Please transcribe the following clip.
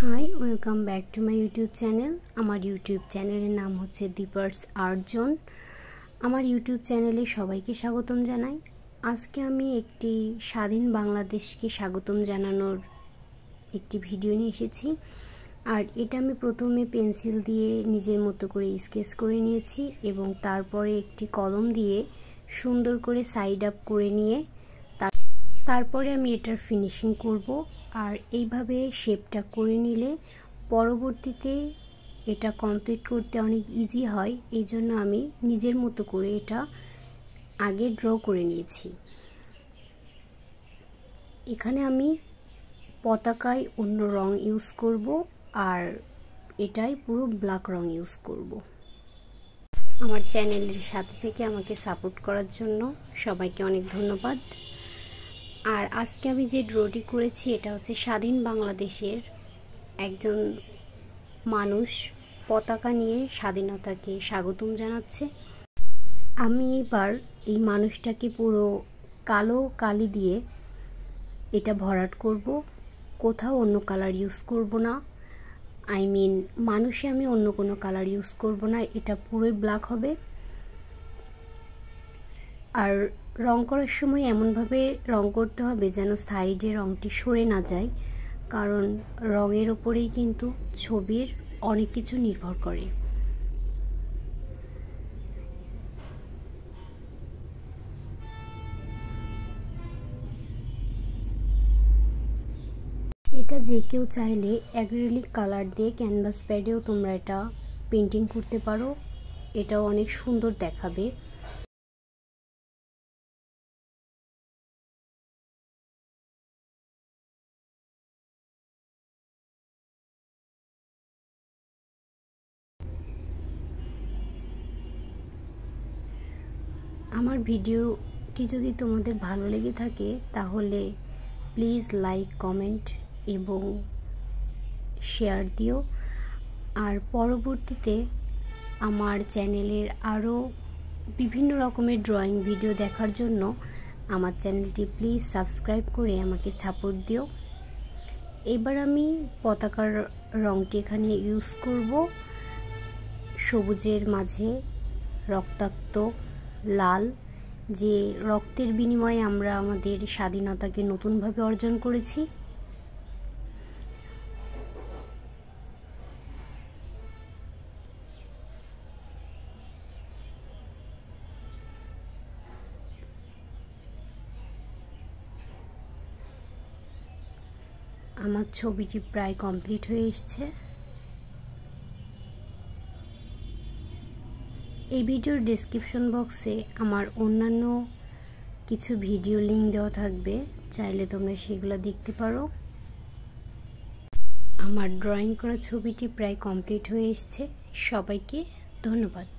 high welcome back to my YouTube channel আমার YouTube চ্যানেলের নাম হচ্ছে দীপার্স আর্জন আমার ইউটিউব চ্যানেলে সবাইকে স্বাগতম জানাই আজকে আমি একটি স্বাধীন বাংলাদেশকে স্বাগতম জানানোর একটি ভিডিও নিয়ে এসেছি আর এটা আমি প্রথমে পেন্সিল দিয়ে নিজের মতো করে স্কেচ করে নিয়েছি এবং তারপরে একটি কলম দিয়ে সুন্দর করে সাইড আপ করে নিয়ে তারপরে আমি এটার ফিনিশিং করব আর এইভাবে শেপটা করে নিলে পরবর্তীতে এটা কমপ্লিট করতে অনেক ইজি হয় এই জন্য আমি নিজের মতো করে এটা আগে ড্র করে নিয়েছি এখানে আমি পতাকায় অন্য রং ইউজ করব আর এটাই পুরো ব্ল্যাক রং ইউজ করব আমার চ্যানেলের সাথে থেকে আমাকে সাপোর্ট করার জন্য সবাইকে অনেক ধন্যবাদ আর আজকে আমি যে ড্রটি করেছি এটা হচ্ছে স্বাধীন বাংলাদেশের একজন মানুষ পতাকা নিয়ে স্বাধীনতাকে স্বাগতম জানাচ্ছে আমি এবার এই মানুষটাকে পুরো কালো কালি দিয়ে এটা ভরাট করব কোথাও অন্য কালার ইউজ করব না আই মিন মানুষে আমি অন্য কোনো কালার ইউজ করব না এটা পুরোই ব্ল্যাক হবে আর রং করার সময় এমনভাবে রং করতে হবে যেন সাইডে রংটি সরে না যায় কারণ রঙের ওপরেই কিন্তু ছবির অনেক কিছু নির্ভর করে এটা যে কেউ চাইলে অ্যাগ্রেলিক কালার দিয়ে ক্যানভাস প্যাডেও তোমরা এটা পেন্টিং করতে পারো এটাও অনেক সুন্দর দেখাবে আমার ভিডিওটি যদি তোমাদের ভালো লেগে থাকে তাহলে প্লিজ লাইক কমেন্ট এবং শেয়ার দিও আর পরবর্তীতে আমার চ্যানেলের আরও বিভিন্ন রকমের ড্রয়িং ভিডিও দেখার জন্য আমার চ্যানেলটি প্লিজ সাবস্ক্রাইব করে আমাকে ছাপোর্ট দিও এবার আমি পতাকার রঙটি এখানে ইউজ করব সবুজের মাঝে রক্তাক্ত লাল যে রক্তের বিনিময়ে আমরা আমাদের স্বাধীনতাকে নতুনভাবে অর্জন করেছি আমার ছবিটি প্রায় কমপ্লিট হয়ে এসছে এই ভিডিওর ডিসক্রিপশন বক্সে আমার অন্যান্য কিছু ভিডিও লিঙ্ক দেওয়া থাকবে চাইলে তোমরা সেগুলো দেখতে পারো আমার ড্রয়িং করা ছবিটি প্রায় কমপ্লিট হয়ে এসছে সবাইকে ধন্যবাদ